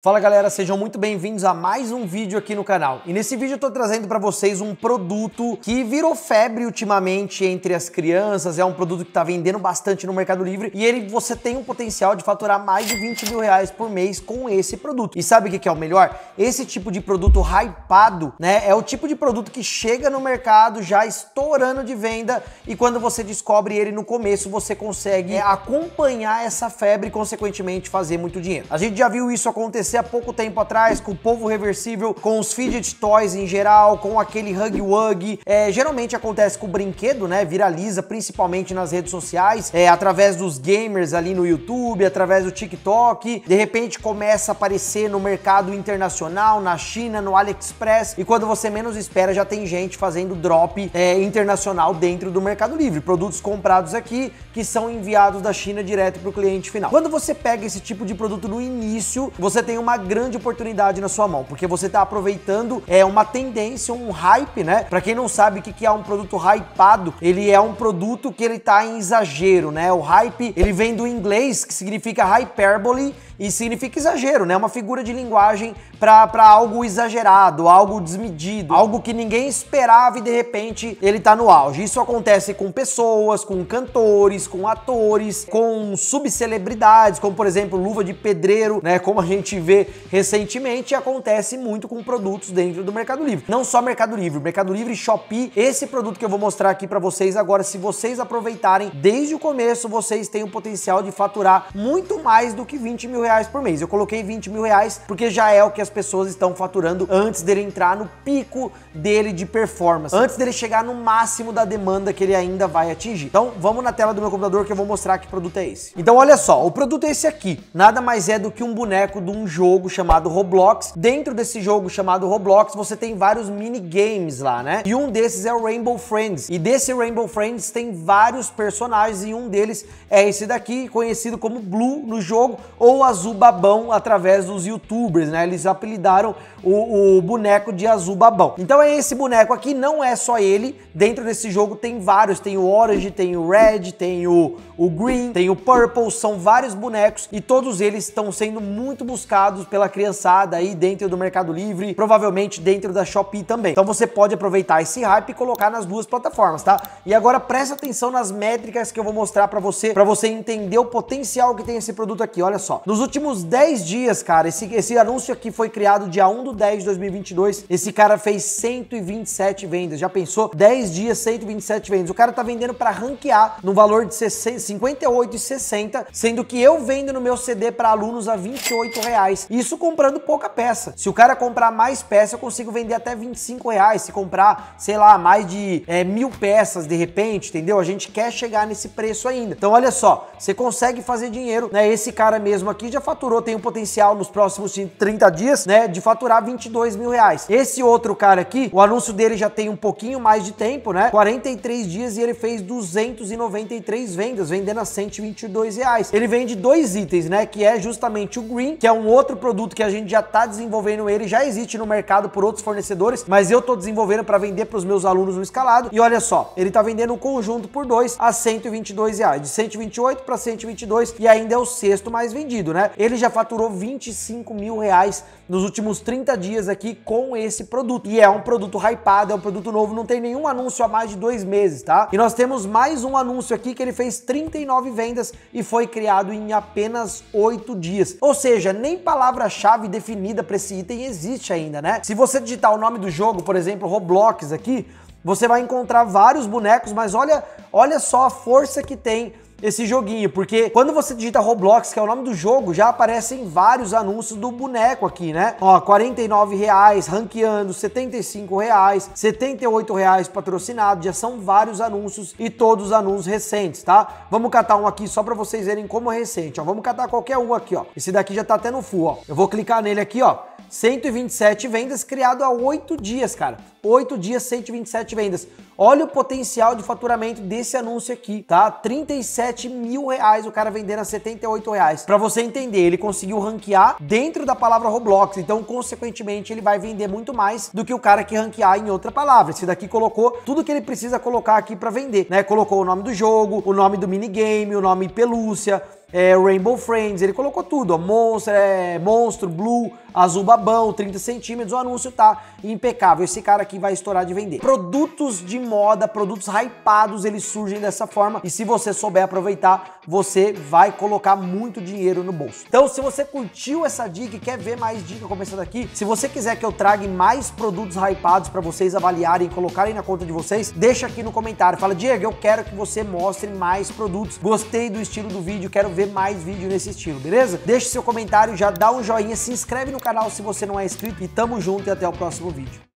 Fala galera, sejam muito bem-vindos a mais um vídeo aqui no canal. E nesse vídeo eu tô trazendo para vocês um produto que virou febre ultimamente entre as crianças, é um produto que tá vendendo bastante no Mercado Livre e ele você tem o um potencial de faturar mais de 20 mil reais por mês com esse produto. E sabe o que, que é o melhor? Esse tipo de produto hypado, né, é o tipo de produto que chega no mercado já estourando de venda e quando você descobre ele no começo, você consegue é, acompanhar essa febre e consequentemente fazer muito dinheiro. A gente já viu isso acontecer PC há pouco tempo atrás, com o povo reversível, com os fidget toys em geral, com aquele hug wug. É, geralmente acontece com o brinquedo, né? Viraliza principalmente nas redes sociais, é, através dos gamers ali no YouTube, através do TikTok. De repente começa a aparecer no mercado internacional, na China, no AliExpress. E quando você menos espera, já tem gente fazendo drop é, internacional dentro do Mercado Livre. Produtos comprados aqui que são enviados da China direto para o cliente final. Quando você pega esse tipo de produto no início, você tem uma grande oportunidade na sua mão, porque você está aproveitando é uma tendência, um hype, né? Para quem não sabe o que é um produto hypado, ele é um produto que ele tá em exagero, né? O hype, ele vem do inglês, que significa hyperbole, e significa exagero, né? Uma figura de linguagem para algo exagerado, algo desmedido, algo que ninguém esperava e de repente ele tá no auge. Isso acontece com pessoas, com cantores, com atores, com subcelebridades, como por exemplo Luva de Pedreiro, né? Como a gente vê recentemente e acontece muito com produtos dentro do Mercado Livre. Não só Mercado Livre, Mercado Livre, Shopee, esse produto que eu vou mostrar aqui para vocês agora, se vocês aproveitarem desde o começo, vocês têm o potencial de faturar muito mais do que 20 mil reais por mês. Eu coloquei 20 mil reais porque já é o que as pessoas estão faturando antes dele entrar no pico dele de performance, antes dele chegar no máximo da demanda que ele ainda vai atingir. Então vamos na tela do meu computador que eu vou mostrar que produto é esse. Então olha só, o produto é esse aqui, nada mais é do que um boneco de um jogo chamado Roblox. Dentro desse jogo chamado Roblox, você tem vários minigames lá, né? E um desses é o Rainbow Friends. E desse Rainbow Friends tem vários personagens e um deles é esse daqui, conhecido como Blue no jogo ou Azul Babão através dos youtubers, né? Eles apelidaram o, o boneco de Azul Babão. Então é esse boneco aqui, não é só ele. Dentro desse jogo tem vários, tem o Orange, tem o Red, tem o, o Green, tem o Purple, são vários bonecos e todos eles estão sendo muito buscados pela criançada aí dentro do Mercado Livre, provavelmente dentro da Shopee também. Então você pode aproveitar esse hype e colocar nas duas plataformas, tá? E agora presta atenção nas métricas que eu vou mostrar para você, para você entender o potencial que tem esse produto aqui, olha só. Nos últimos 10 dias, cara, esse, esse anúncio aqui foi criado dia 1 do 10 de 2022, esse cara fez 127 vendas, já pensou? 10 dias, 127 vendas. O cara tá vendendo para ranquear no valor de 58,60, sendo que eu vendo no meu CD para alunos a 28 reais reais. Isso comprando pouca peça. Se o cara comprar mais peça, eu consigo vender até 25 reais. Se comprar, sei lá, mais de é, mil peças de repente, entendeu? A gente quer chegar nesse preço ainda. Então, olha só, você consegue fazer dinheiro, né? Esse cara mesmo aqui já faturou, tem o um potencial nos próximos 30 dias, né? De faturar 22 mil reais. Esse outro cara aqui, o anúncio dele já tem um pouquinho mais de tempo, né? 43 dias e ele fez 293 vendas, vendendo a 122 reais. Ele vende dois itens, né? Que é justamente o green, que é um outro outro produto que a gente já está desenvolvendo ele, já existe no mercado por outros fornecedores, mas eu estou desenvolvendo para vender para os meus alunos no escalado. E olha só, ele está vendendo o um conjunto por dois a 122 reais, de 128 para 122 e ainda é o sexto mais vendido, né? Ele já faturou 25 mil reais nos últimos 30 dias aqui com esse produto. E é um produto hypado, é um produto novo, não tem nenhum anúncio há mais de dois meses, tá? E nós temos mais um anúncio aqui que ele fez 39 vendas e foi criado em apenas oito dias. Ou seja, nem palavra-chave definida para esse item existe ainda, né? Se você digitar o nome do jogo, por exemplo, Roblox aqui, você vai encontrar vários bonecos, mas olha, olha só a força que tem esse joguinho, porque quando você digita Roblox, que é o nome do jogo, já aparecem vários anúncios do boneco aqui, né? Ó, 49 reais, ranqueando, 75 reais, 78 reais patrocinado, já são vários anúncios e todos os anúncios recentes, tá? Vamos catar um aqui só para vocês verem como é recente, ó. Vamos catar qualquer um aqui, ó. Esse daqui já tá até no full, ó. Eu vou clicar nele aqui, ó. 127 vendas criado há 8 dias, cara. 8 dias, 127 vendas. Olha o potencial de faturamento desse anúncio aqui, tá? 37 mil reais o cara vendendo a 78 reais. Para você entender, ele conseguiu ranquear dentro da palavra Roblox, então consequentemente ele vai vender muito mais do que o cara que ranquear em outra palavra. Esse daqui colocou tudo que ele precisa colocar aqui para vender, né? Colocou o nome do jogo, o nome do minigame, o nome pelúcia, é, Rainbow Friends, ele colocou tudo, ó, Monstro, é, Monstro, Blue, Azul Babão, 30 centímetros, o anúncio tá impecável, esse cara aqui vai estourar de vender. Produtos de moda, produtos hypados, eles surgem dessa forma e se você souber aproveitar, você vai colocar muito dinheiro no bolso. Então, se você curtiu essa dica e quer ver mais dica começando aqui, se você quiser que eu traga mais produtos hypados para vocês avaliarem, colocarem na conta de vocês, deixa aqui no comentário, fala, Diego, eu quero que você mostre mais produtos, gostei do estilo do vídeo, quero ver ver mais vídeo nesse estilo, beleza? Deixe seu comentário, já dá um joinha, se inscreve no canal se você não é inscrito e tamo junto e até o próximo vídeo.